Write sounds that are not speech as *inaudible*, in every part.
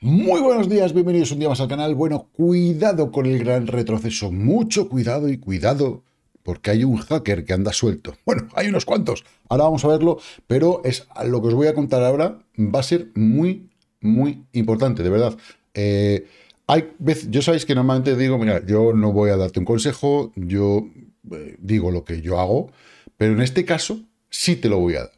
Muy buenos días, bienvenidos un día más al canal. Bueno, cuidado con el gran retroceso, mucho cuidado y cuidado porque hay un hacker que anda suelto. *laughs* Bueno, hay unos cuantos, ahora vamos a verlo, pero es lo que os voy a contar ahora va a ser muy, muy importante, de verdad. Eh, yo sabéis que normalmente digo, mira, yo no voy a darte un consejo, yo eh, digo lo que yo hago, pero en este caso sí te lo voy a dar.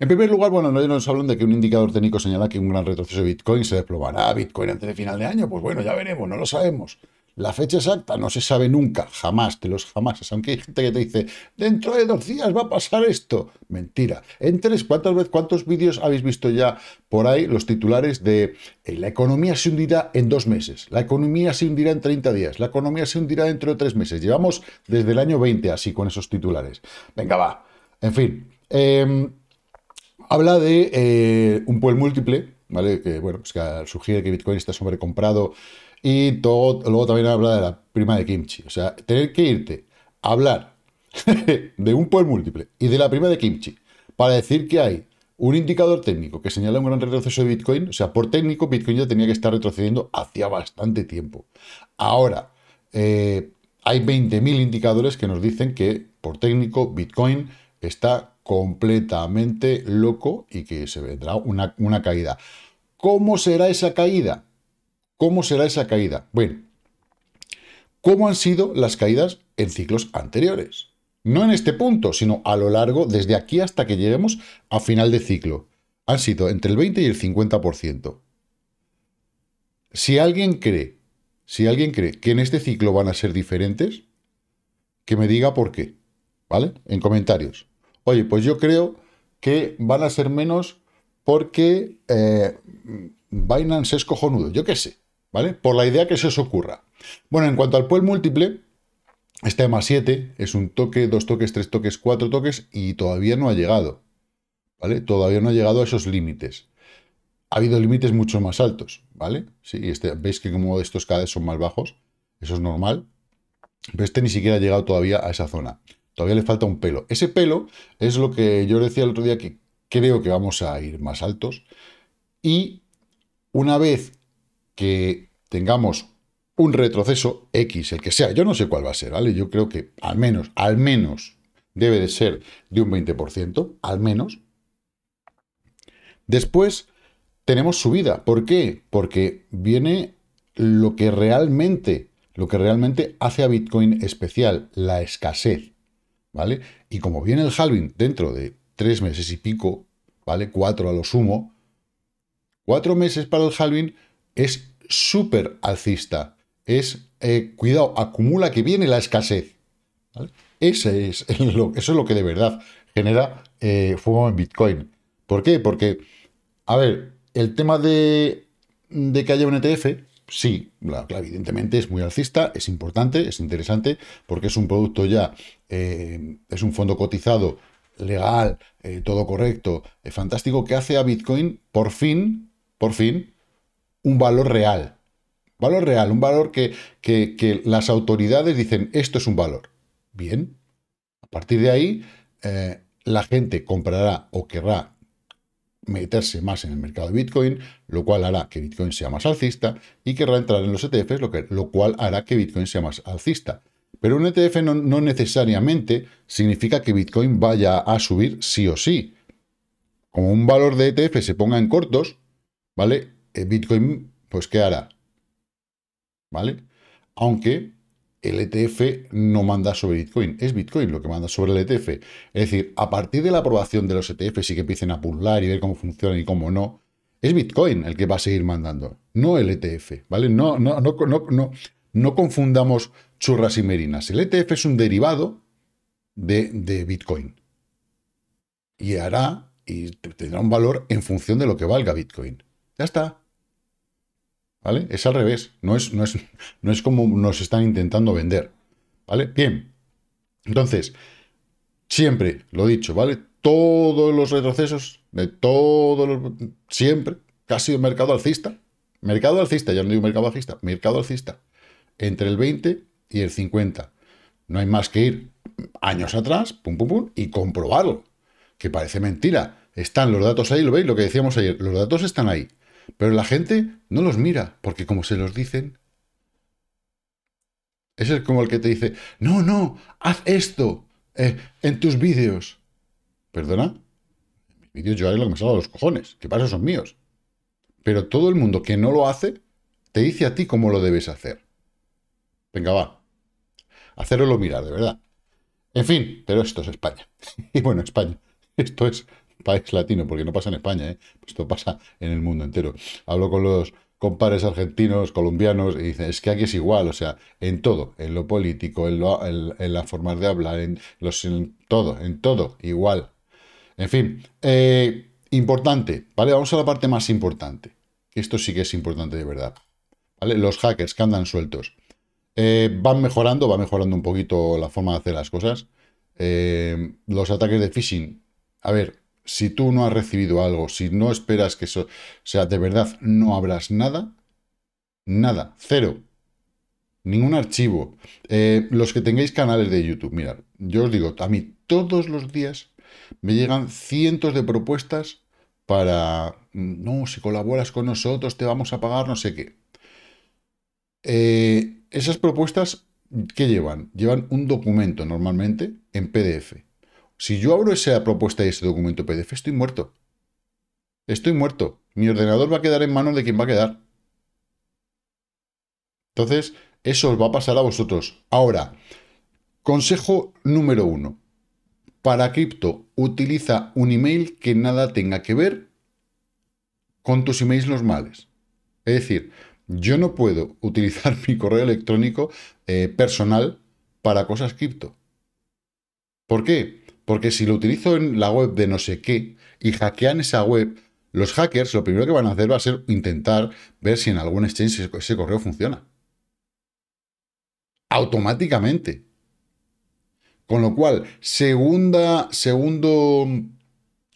En primer lugar, bueno, nos hablan de que un indicador técnico señala que un gran retroceso de Bitcoin se desplomará a Bitcoin antes de final de año. Pues bueno, ya veremos, no lo sabemos. La fecha exacta no se sabe nunca, jamás, te los jamás. Aunque hay gente que te dice, dentro de dos días va a pasar esto. Mentira. En tres, ¿cuántas veces, cuántos vídeos habéis visto ya por ahí los titulares de eh, la economía se hundirá en dos meses, la economía se hundirá en 30 días, la economía se hundirá dentro de tres meses? Llevamos desde el año 20 así con esos titulares. Venga, va. En fin. Eh, Habla de eh, un pool múltiple, ¿vale? Que, bueno, pues que sugiere que Bitcoin está sobrecomprado. Y luego también habla de la prima de Kimchi. O sea, tener que irte a hablar *laughs* de un pool múltiple y de la prima de Kimchi para decir que hay un indicador técnico que señala un gran retroceso de Bitcoin, o sea, por técnico, Bitcoin ya tenía que estar retrocediendo hacía bastante tiempo. Ahora, eh, hay 20.000 indicadores que nos dicen que, por técnico, Bitcoin está completamente loco y que se vendrá una, caída. ¿Cómo será esa caída? ¿Cómo será esa caída? Bueno, ¿cómo han sido las caídas en ciclos anteriores? No en este punto, sino a lo largo, desde aquí hasta que lleguemos a final de ciclo. Han sido entre el 20 y el 50%. Si alguien cree, si alguien cree que en este ciclo van a ser diferentes, que me diga por qué, ¿vale? En comentarios. Oye, pues yo creo que van a ser menos porque eh, Binance es cojonudo, yo qué sé, ¿vale? Por la idea que se os ocurra. Bueno, en cuanto al pool múltiple, está más 7, es un toque, dos toques, tres toques, cuatro toques y todavía no ha llegado, ¿vale? Todavía no ha llegado a esos límites. Ha habido límites mucho más altos, ¿vale? Sí, este, veis que como estos cada vez son más bajos, eso es normal, pero este ni siquiera ha llegado todavía a esa zona todavía le falta un pelo. Ese pelo es lo que yo decía el otro día que creo que vamos a ir más altos. Y una vez que tengamos un retroceso X, el que sea, yo no sé cuál va a ser, ¿vale? Yo creo que al menos, al menos debe de ser de un 20%, al menos. Después tenemos subida. ¿Por qué? Porque viene lo que realmente, lo que realmente hace a Bitcoin especial, la escasez. ¿vale? Y como viene el halving dentro de tres meses y pico, ¿vale? Cuatro a lo sumo, cuatro meses para el halving es súper alcista. Es, eh, cuidado, acumula que viene la escasez. ¿vale? es *laughs* eso es lo que de verdad genera eh, fuego en Bitcoin. ¿Por qué? Porque, a ver, el tema de, de que haya un ETF, sí, evidentemente es muy alcista, es importante, es interesante, porque es un producto ya, eh, es un fondo cotizado, legal, eh, todo correcto, eh, fantástico, que hace a Bitcoin por fin, por fin, un valor real. Valor real, un valor que las autoridades dicen, esto es un valor. Bien, a partir de ahí, la gente comprará o querrá meterse más en el mercado de Bitcoin, lo cual hará que Bitcoin sea más alcista y querrá entrar en los ETFs, lo, que, lo cual hará que Bitcoin sea más alcista. Pero un ETF no, necesariamente significa que Bitcoin vaya a subir sí o sí. Como un valor de ETF se ponga en cortos, ¿vale? Eh, Bitcoin, pues, ¿qué hará? ¿Vale? Aunque el ETF no manda sobre Bitcoin, es Bitcoin lo que manda sobre el ETF. Es decir, a partir de la aprobación de los ETF sí que empiecen a pular y ver cómo funcionan y cómo no, es Bitcoin el que va a seguir mandando, no el ETF, ¿vale? No, no, no, no, no, confundamos churras y merinas. El ETF es un derivado de, de Bitcoin y hará y tendrá un valor en función de lo que valga Bitcoin. Ya está. ¿vale? Es al revés, no es, no es, *laughs* no es como nos están intentando vender, ¿vale? Bien, entonces, siempre, lo he dicho, ¿vale? Todos los retrocesos, de todos siempre, casi el mercado alcista, mercado alcista, ya no digo mercado bajista, mercado alcista, entre el 20 y el 50. No hay más que ir años atrás, pum, pum, pum, y comprobarlo, que parece mentira. Están los datos ahí, lo veis, lo que decíamos ayer, los datos están ahí. Pero la gente no los mira, porque como se los dicen, es como el que te dice, no, no, haz esto eh, en tus vídeos. ¿Perdona? En mis vídeos yo haré lo que me salga a los cojones, que pasa son míos. Pero todo el mundo que no lo hace, te dice a ti cómo lo debes hacer. Venga, va. lo mirar, de verdad. En fin, pero esto es España. *laughs* y bueno, España. Esto es país latino, porque no pasa en España, ¿eh? esto pasa en el mundo entero. Hablo con los compares argentinos, colombianos, y dicen, es que aquí es igual, o sea, en todo, en lo político, en, lo, las formas de hablar, en, los, todo, en todo, igual. En fin, eh, importante, ¿vale? Vamos a la parte más importante. Esto sí que es importante de verdad. ¿Vale? Los hackers que andan sueltos. Eh, van mejorando, va mejorando un poquito la forma de hacer las cosas. los ataques de phishing. A ver, si tú no has recibido algo, si no esperas que eso, o sea, de verdad no habrás nada, nada, cero, ningún archivo. Eh, los que tengáis canales de YouTube, mirad, yo os digo, a mí todos los días me llegan cientos de propuestas para, no, si colaboras con nosotros te vamos a pagar no sé qué. Eh, esas propuestas, ¿qué llevan? Llevan un documento normalmente en PDF si yo abro esa propuesta y ese documento PDF, estoy muerto. Estoy muerto. Mi ordenador va a quedar en manos de quien va a quedar. Entonces, eso os va a pasar a vosotros. Ahora, consejo número uno. Para cripto, utiliza un email que nada tenga que ver con tus emails normales. Es decir, yo no puedo *laughs* utilizar mi correo electrónico eh, personal para cosas cripto. ¿Por qué? Porque si lo utilizo en la web de no sé qué y hackean esa web, los hackers lo primero que van a hacer va a ser intentar ver si en algún exchange ese correo funciona. Automáticamente. Con lo cual, segunda, segundo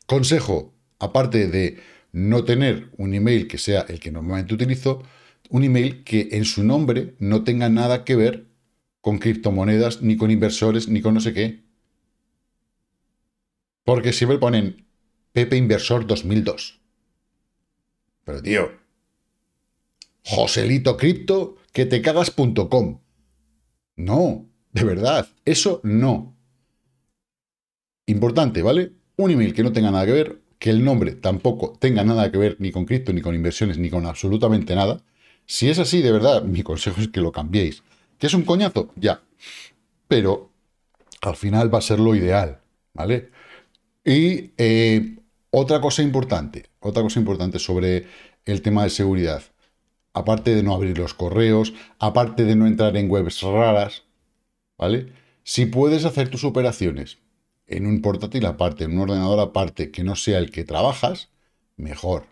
consejo, aparte de no tener un email que sea el que normalmente utilizo, un email que en su nombre no tenga nada que ver con criptomonedas, ni con inversores, ni con no sé qué. Porque siempre ponen Pepe Inversor 2002. Pero tío, Joselito Cripto, que te cagas.com. No, de verdad, eso no. Importante, ¿vale? Un email que no tenga nada que ver, que el nombre tampoco tenga nada que ver ni con cripto, ni con inversiones, ni con absolutamente nada. Si es así, de verdad, mi consejo es que lo cambiéis. ¿Que es un coñazo? Ya. Pero al final va a ser lo ideal, ¿vale? Y eh, otra cosa importante, otra cosa importante sobre el tema de seguridad. Aparte de no abrir los correos, aparte de no entrar en webs raras, ¿vale? Si puedes hacer tus operaciones en un portátil aparte, en un ordenador aparte, que no sea el que trabajas, mejor,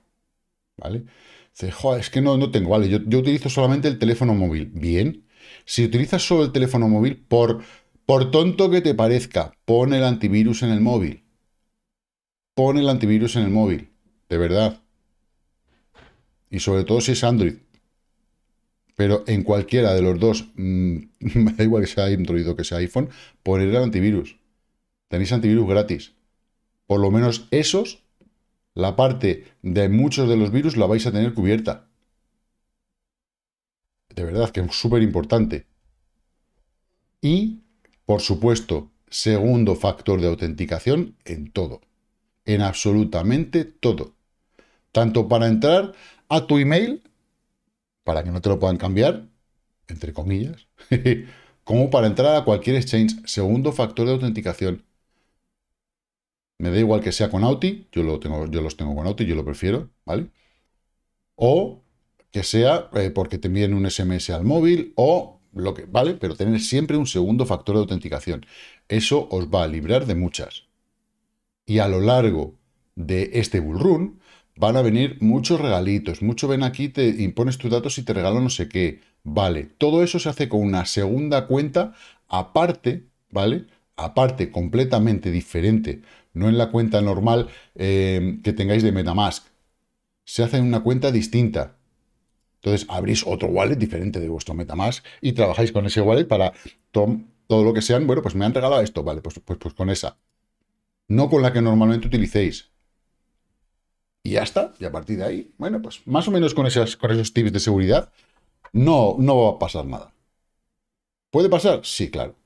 ¿vale? Dices, es que no, no tengo, ¿vale? Yo, utilizo solamente el teléfono móvil. Bien, si utilizas solo el teléfono móvil, por, por tonto que te parezca, pon el antivirus en el móvil pon el antivirus en el móvil, de verdad. Y sobre todo si es Android. Pero en cualquiera de los dos, *laughs* da igual que sea Android o que sea iPhone, poner el antivirus. Tenéis antivirus gratis. Por lo menos esos, la parte de muchos de los virus la vais a tener cubierta. De verdad que es súper importante. Y, por supuesto, segundo factor de autenticación en todo en absolutamente todo. Tanto para entrar a tu email, para que no te lo puedan cambiar, entre comillas, *laughs* como para entrar a cualquier exchange. Segundo factor de autenticación. Me da igual que sea con Auti, yo, lo tengo, yo los tengo con Auti, yo lo prefiero, ¿vale? O que sea eh, porque te envíen un SMS al móvil o lo que, ¿vale? Pero tener siempre un segundo factor de autenticación. Eso os va a librar de muchas y a lo largo de este Bullrun van a venir muchos regalitos, mucho ven aquí, te impones tus datos y te regalo no sé qué. Vale, todo eso se hace con una segunda cuenta aparte, ¿vale? Aparte, completamente diferente, no en la cuenta normal eh, que tengáis de Metamask. Se hace en una cuenta distinta. Entonces abrís otro wallet diferente de vuestro Metamask y trabajáis con ese wallet para todo lo que sean, bueno, pues me han regalado esto, vale, pues, pues, pues con esa no con la que normalmente utilicéis. Y ya está, y a partir de ahí, bueno, pues más o menos con, esas, con esos tips de seguridad no, no va a pasar nada. ¿Puede pasar? Sí, claro,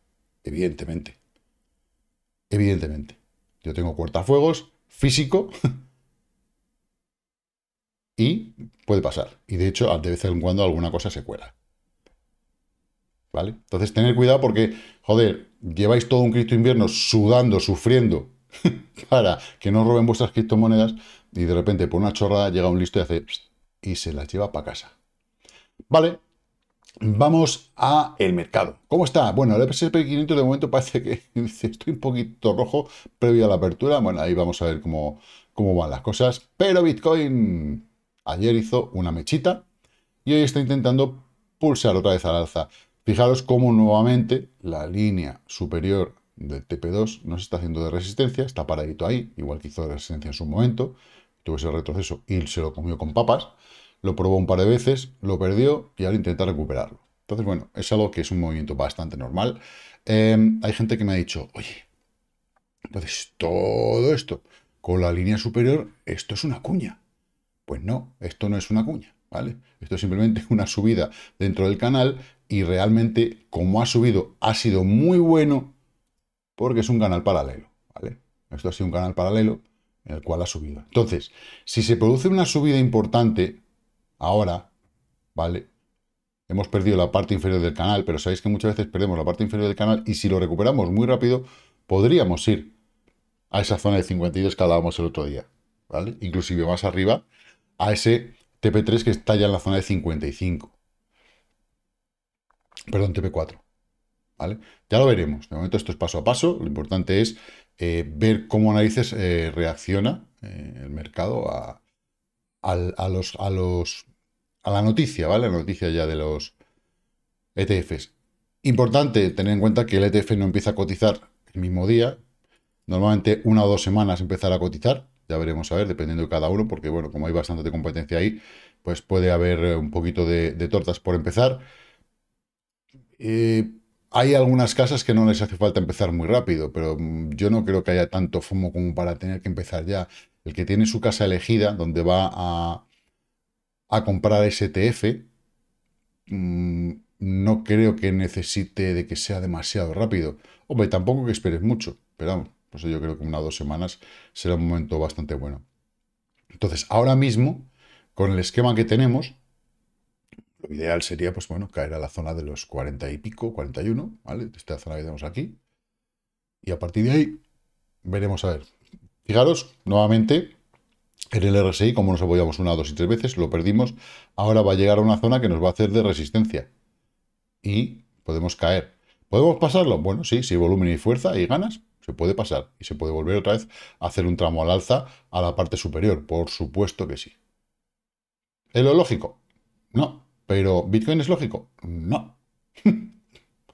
evidentemente. Evidentemente. Yo tengo cortafuegos físico *laughs* y puede pasar. Y de hecho, de vez en cuando alguna cosa se cuela. ¿Vale? Entonces, tener cuidado porque, joder, lleváis todo un Cristo invierno sudando, sufriendo *laughs* para que no roben vuestras criptomonedas y de repente por una chorrada llega un listo y hace y se las lleva para casa. Vale, vamos a el mercado. ¿Cómo está? Bueno, el S&P 500 de momento parece que *laughs* estoy un poquito rojo previo a la apertura. Bueno, ahí vamos a ver cómo, cómo van las cosas. Pero Bitcoin ayer hizo una mechita y hoy está intentando pulsar otra vez al alza. Fijaros cómo nuevamente la línea superior de TP2 no se está haciendo de resistencia, está paradito ahí, igual que hizo de resistencia en su momento, tuvo ese retroceso y se lo comió con papas, lo probó un par de veces, lo perdió y ahora intenta recuperarlo. Entonces, bueno, es algo que es un movimiento bastante normal. Em, hay gente que me ha dicho, oye, entonces todo esto con la línea superior, esto es una cuña. Pues no, esto no es una cuña, ¿vale? Esto es simplemente una subida dentro del canal y realmente, como ha subido, ha sido muy bueno porque es un canal paralelo, ¿vale? Esto ha sido un canal paralelo en el cual ha subido. Entonces, si se produce una subida importante ahora, ¿vale? Hemos perdido la parte inferior del canal, pero sabéis que muchas veces perdemos la parte inferior del canal y si lo recuperamos muy rápido, podríamos ir a esa zona de 52 que hablábamos el otro día, ¿vale? Inclusive más arriba a ese TP3 que está ya en la zona de 55. Perdón, TP4. Ya lo veremos. De momento esto es paso a paso. Lo importante es eh, ver cómo narices eh, reacciona eh, el mercado a, los, a, los, a la noticia, ¿vale? La noticia ya de los ETFs. Importante tener en cuenta que el ETF no empieza a cotizar el mismo día. Normalmente una o dos semanas empezar a cotizar. Ya veremos a ver, dependiendo de cada uno, porque bueno, como hay bastante competencia ahí, pues puede haber un poquito de, tortas por empezar. Hay algunas casas que no les hace falta empezar muy rápido, pero mm, yo no creo que haya tanto FOMO como para tener que empezar ya. El que tiene su casa elegida, donde va a, comprar STF, mm, no creo que necesite de que sea demasiado rápido. Hombre, tampoco que esperes mucho, pero pues yo creo que una o dos semanas será un momento bastante bueno. Entonces, ahora mismo, con el esquema que tenemos, lo ideal sería, pues bueno, caer a la zona de los 40 y pico, 41, ¿vale? Esta zona que tenemos aquí. Y a partir de ahí, veremos a ver. Fijaros, nuevamente, en el RSI, como nos apoyamos una, dos y tres veces, lo perdimos. Ahora va a llegar a una zona que nos va a hacer de resistencia. Y podemos caer. ¿Podemos pasarlo? Bueno, sí, si hay volumen y fuerza y ganas, se puede pasar. Y se puede volver otra vez a hacer un tramo al alza a la parte superior. Por supuesto que sí. ¿Es lo lógico? No. Pero ¿Bitcoin es lógico? No. *laughs*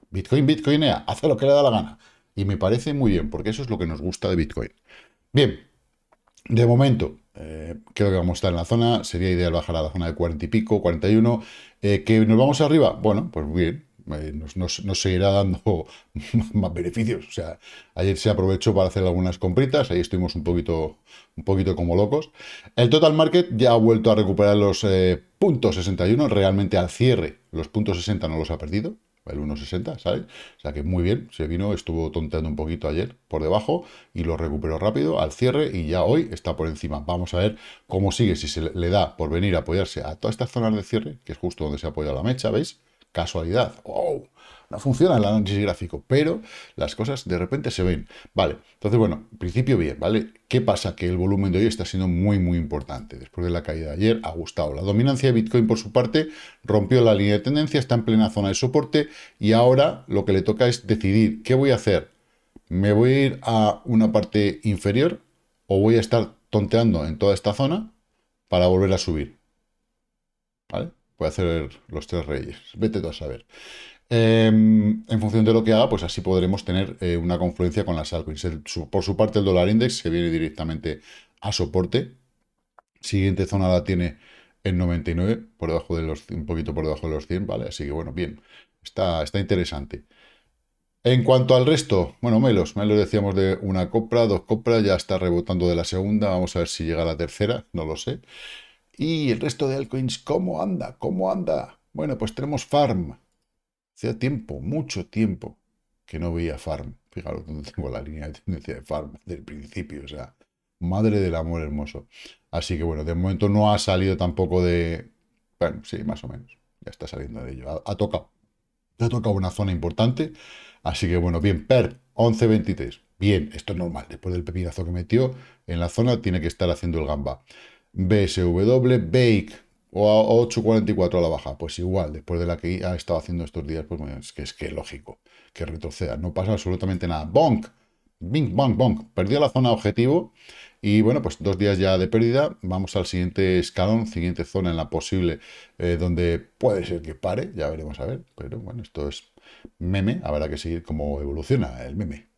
Bitcoin, Bitcoinea, hace lo que le da la gana. Y me parece muy bien, porque eso es lo que nos gusta de Bitcoin. Bien, de momento, eh, creo que vamos a estar en la zona. Sería ideal bajar a la zona de 40 y pico, 41. Eh, ¿Que nos vamos arriba? Bueno, pues bien. Eh, nos, seguirá dando *laughs* más beneficios. O sea, ayer se aprovechó para hacer algunas compritas, ahí estuvimos un poquito, un poquito como locos. El total market ya ha vuelto a recuperar los eh, puntos 61, realmente al cierre los puntos 60 no los ha perdido, el 1.60, ¿sabes? O sea que muy bien, se vino, estuvo tonteando un poquito ayer por debajo y lo recuperó rápido al cierre y ya hoy está por encima. Vamos a ver cómo sigue, si se le da por venir a apoyarse a todas estas zonas de cierre, que es justo donde se ha apoyado la mecha, ¿veis? Casualidad. ¡Wow! No funciona el análisis gráfico, pero las cosas de repente se ven. Vale, entonces, bueno, principio bien, ¿vale? ¿Qué pasa? Que el volumen de hoy está siendo muy, muy importante. Después de la caída de ayer, ha gustado. La dominancia de Bitcoin, por su parte, rompió la línea de tendencia, está en plena zona de soporte y ahora lo que le toca es decidir qué voy a hacer. ¿Me voy a ir a una parte inferior o voy a estar tonteando en toda esta zona para volver a subir? ¿Vale? hacer los tres reyes. Vete a saber. Em, en función de lo que haga, pues así podremos tener eh, una confluencia con las altcoins. por su parte, el dólar index, se viene directamente a soporte. Siguiente zona la tiene en 99, por debajo de los, un poquito por debajo de los 100, ¿vale? Así que bueno, bien, está, está interesante. En cuanto al resto, bueno, Melos, Melos decíamos de una compra, dos compras, ya está rebotando de la segunda, vamos a ver si llega a la tercera, no lo sé. Y el resto de altcoins, ¿cómo anda? ¿Cómo anda? Bueno, pues tenemos Farm. Hace tiempo, mucho tiempo, que no veía Farm. Fijaros dónde *laughs* tengo la línea de tendencia de Farm Del principio, o sea, madre del amor hermoso. Así que bueno, de momento no ha salido tampoco de... Bueno, sí, más o menos. Ya está saliendo de ello. Ha, tocado. Ha tocado una zona importante. Así que bueno, bien, PER 11.23. Bien, esto es normal. Después del pepinazo que metió en la zona, tiene que estar haciendo el gamba. BSW Bake o a 8.44 a la baja. Pues igual, después de la que ha estado haciendo estos días, pues bueno, es que es lógico que retroceda. No pasa absolutamente nada. ¡Bonk! ¡Bing, bonk bonk Perdió la zona objetivo y bueno, pues dos días ya de pérdida. Vamos al siguiente escalón, siguiente zona en la posible, eh, donde puede ser que pare. Ya veremos a ver. Pero bueno, esto es meme. Habrá que seguir cómo evoluciona el meme.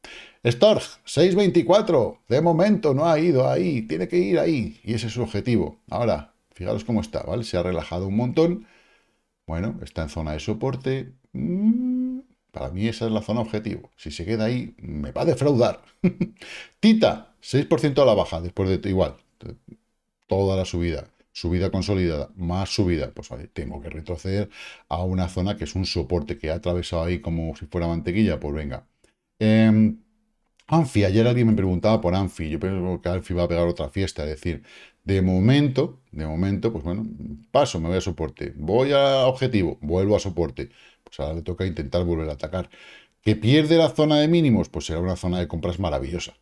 Storch, 6.24. De momento no ha ido ahí. Tiene que ir ahí. Y ese es su objetivo. Ahora, fijaros cómo está, ¿vale? Se ha relajado un montón. Bueno, está en zona de soporte. Mm, para mí esa es la zona objetivo. Si se queda ahí, me va a defraudar. *laughs* Tita, 6% a la baja. Después de igual. Toda la subida. Subida consolidada, más subida, pues vale, tengo que retroceder a una zona que es un soporte que ha atravesado ahí como si fuera mantequilla, pues venga. Eh, Anfi, ayer alguien me preguntaba por Anfi, yo pienso que Anfi va a pegar otra fiesta, es decir, de momento, de momento, pues bueno, paso, me voy a soporte, voy a objetivo, vuelvo a soporte, pues ahora le toca intentar volver a atacar. ¿Que pierde la zona de mínimos? Pues será una zona de compras maravillosa,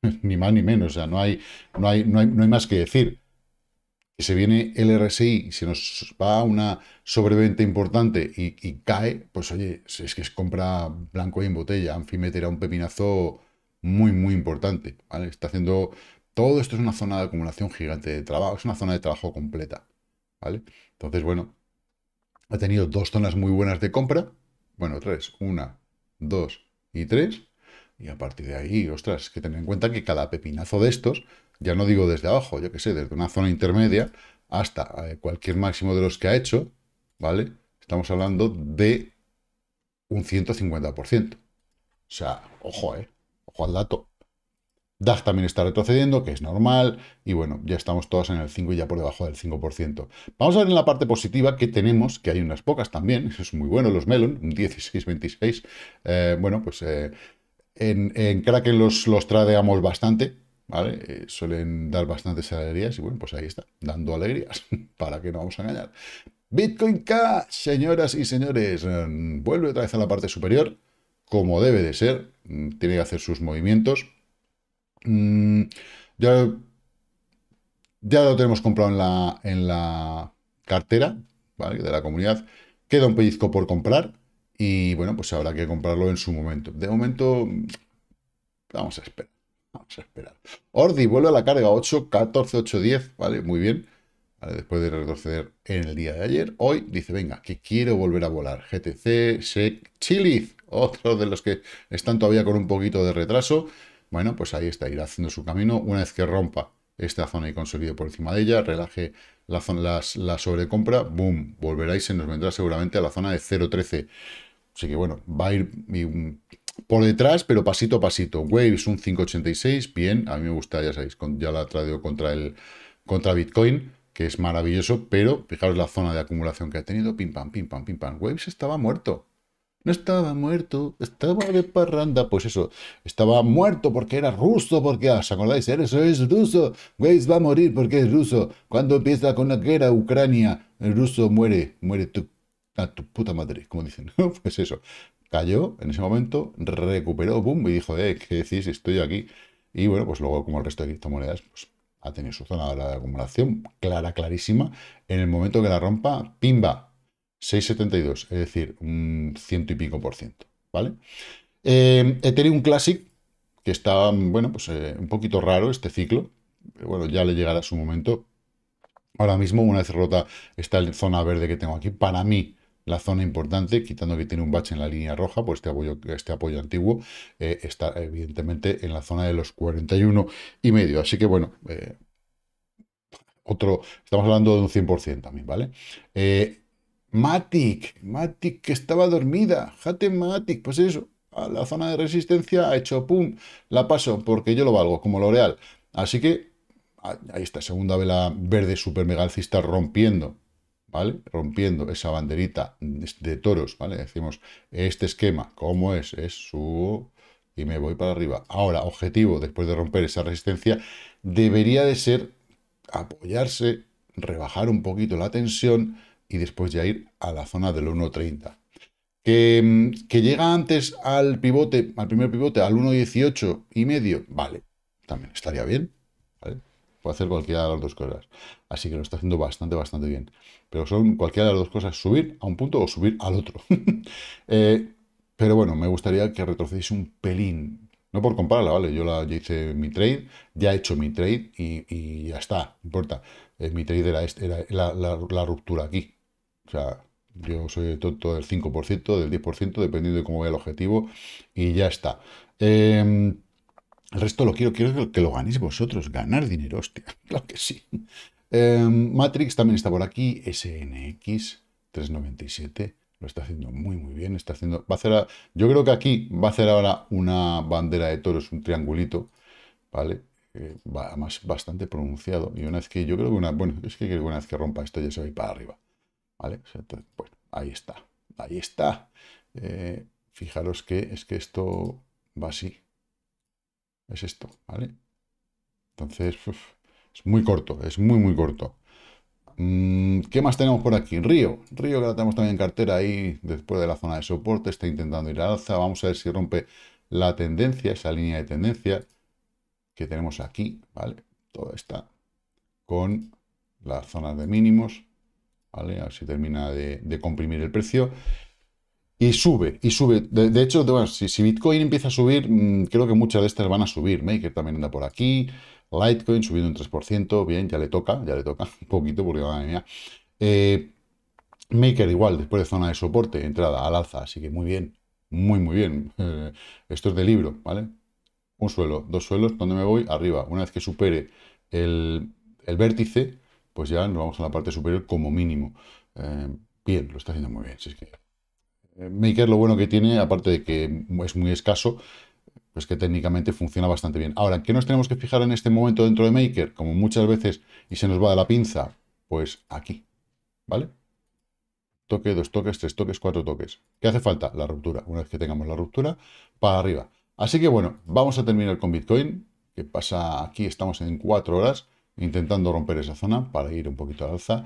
*laughs* ni más ni menos, o sea, no hay, no hay, no hay, más que decir. Que se viene el RSI, se nos va una sobreventa importante y, cae, pues oye, es que es compra blanco y en botella, Anfi meterá un pepinazo muy, muy importante. ¿vale? Está haciendo. Todo esto es una zona de acumulación gigante de trabajo, es una zona de trabajo completa. ¿vale? Entonces, bueno, ha tenido dos zonas muy buenas de compra. Bueno, tres. Una, dos y tres. Y a partir de ahí, ostras, que tener en cuenta que cada pepinazo de estos, ya no digo desde abajo, yo que sé, desde una zona intermedia hasta eh, cualquier máximo de los que ha hecho, ¿vale? Estamos hablando de un 150%. O sea, ojo, ¿eh? al dato. DAG también está retrocediendo, que es normal, y bueno, ya estamos todos en el 5 y ya por debajo del 5%. Vamos a ver en la parte positiva que tenemos, que hay unas pocas también, *laughs* eso es muy bueno, los Melon, 16-26. Eh, bueno, pues eh, en, en, Kraken los, los tradeamos bastante, ¿vale? Eh, suelen dar bastantes alegrías y bueno, pues ahí está, dando alegrías, *laughs* para que no vamos a engañar. Bitcoin Cash, señoras y señores, mm, vuelve otra vez a la parte superior, como debe de ser, mm, tiene que hacer sus movimientos. Mm, ya, lo tenemos comprado en la, en la cartera de la comunidad. Queda un pellizco por comprar y bueno, pues habrá que comprarlo en su momento. De momento, vamos a esperar. Vamos a esperar. Ordi vuelve a la carga 8, 14, 8, 10. Vale, muy bien. después de retroceder en el día de ayer, hoy dice, venga, que quiero volver a volar. GTC, SEC, Chiliz otro de los que están todavía con un poquito de retraso. Bueno, pues ahí está, irá haciendo su camino. Una vez que rompa esta zona y consolide por encima de ella, relaje la, zona, la, sobrecompra, boom, volverá y se nos vendrá seguramente a la zona de 0.13. Así que bueno, va a ir por detrás, pero pasito a pasito. Waves un 5.86, bien, a mí me gusta, ya sabéis, ya la tradeo traído contra, el, contra Bitcoin, que es maravilloso, pero fijaros la zona de acumulación que ha tenido, pim pam, pim pam, pim pam. Waves estaba muerto, no estaba muerto, estaba de parranda. Pues eso, estaba muerto porque era ruso, porque, ah, ¿os acordáis? Eso es ruso. Weiss va a morir porque es ruso. Cuando empieza con la guerra Ucrania, el ruso muere, muere tu, a tu puta madre, como dicen. *laughs* pues eso, cayó en ese momento, recuperó, boom, y dijo, eh, ¿qué decís? Estoy aquí. Y bueno, pues luego, como el resto de criptomonedas, pues ha tenido su zona de acumulación clara, clarísima. En el momento que la rompa, pimba, 6,72, es decir, un ciento y pico por ciento, ¿vale? Em, tenido un Classic, que está, bueno, pues eh, un poquito raro este ciclo, pero bueno, ya le llegará su momento. Ahora mismo, una vez rota la zona verde que tengo aquí, para mí, la zona importante, quitando que tiene un bache en la línea roja, pues este apoyo, este apoyo antiguo eh, está evidentemente en la zona de los 41 y medio. Así que bueno, eh, otro, estamos hablando de un 100% también, ¿vale? Matic, Matic que estaba dormida, Jate Matic, pues eso, a la zona de resistencia ha hecho pum, la paso porque yo lo valgo como real, Así que ah, ahí está, segunda vela verde super mega alcista rompiendo, ¿vale? Rompiendo esa banderita de toros, ¿vale? Decimos, este esquema, ¿cómo es? Es su y me voy para arriba. Ahora, objetivo, después de romper esa resistencia, debería de ser apoyarse, rebajar un poquito la tensión, y después ya ir a la zona del 1.30. Que, mm, que llega antes al pivote, al primer pivote, al 1.18 y medio, vale, también estaría bien, ¿vale? Puede hacer cualquiera de las dos cosas. Así que lo está haciendo bastante, bastante bien. Pero son cualquiera de las dos cosas, subir a un punto o subir al otro. *laughs* Eh, pero bueno, me gustaría que retrocediese un pelín. No por compararla, ¿vale? Yo ya hice mi trade, ya he hecho mi trade y, ya está, no importa. Eh, mi trade era, este, la ruptura aquí, o sea, yo soy tonto del 5%, del 10%, dependiendo de cómo vea el objetivo, y ya está. Em, el resto lo quiero, quiero que lo ganéis vosotros. Ganar dinero, hostia. *laughs* Claro que sí. Em, Matrix también está por aquí. SNX 397. Lo está haciendo muy, muy bien. Está haciendo. Va a yo creo que aquí va a hacer ahora una bandera de toros, un triangulito. ¿Vale? va, más bastante pronunciado. Y una vez que yo creo que una. Bueno, es que una vez que rompa esto ya se va a ir para arriba. ¿Vale? ahí está. Ahí está. Eh, fijaros que es que esto va así. Es esto, ¿vale? Entonces, es muy corto, es muy, muy corto. Mm, ¿Qué más tenemos por aquí? Río. Río que la tenemos también en cartera ahí después de la zona de soporte. Está intentando ir al alza. Vamos a ver si rompe la tendencia, esa línea de tendencia que tenemos aquí, ¿vale? Todo está con las zonas de mínimos. A ver si termina de, comprimir el precio. Y sube, y sube. De, hecho, si, Bitcoin empieza a subir, mm, creo que muchas de estas van a subir. Maker también anda por aquí. Litecoin subiendo un 3%. Bien, ya le toca, ya le toca *laughs* un poquito, porque madre mía. Eh, Maker igual, después de zona de soporte, entrada al alza. Así que muy bien, muy, muy bien. *laughs* esto es de libro, ¿vale? Un suelo, dos suelos, ¿dónde me voy? Arriba. Una vez que supere el vértice, pues ya nos vamos a la parte superior como mínimo. Eh, bien, lo está haciendo muy bien. Eh, Maker lo bueno que tiene, aparte de que es muy escaso, pues que técnicamente funciona bastante bien. Ahora, ¿qué nos tenemos que fijar en este momento dentro de Maker? Como muchas veces, y se nos va de la pinza, pues aquí, ¿vale? Toque, dos toques, tres toques, cuatro toques. ¿Qué hace falta? La ruptura. Una vez que tengamos la ruptura, para arriba. Así que bueno, vamos a terminar con Bitcoin, que pasa aquí, estamos en cuatro horas intentando romper esa zona para ir un poquito al alza.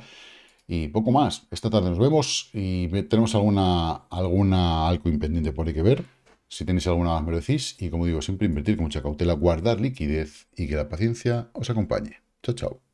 Y poco más. Esta tarde nos vemos y tenemos alguna, alguna algo impendiente por ahí que ver. Si tenéis alguna más me lo decís. Y como digo, siempre invertir con mucha cautela, guardar liquidez y que la paciencia os acompañe. Chao, chao.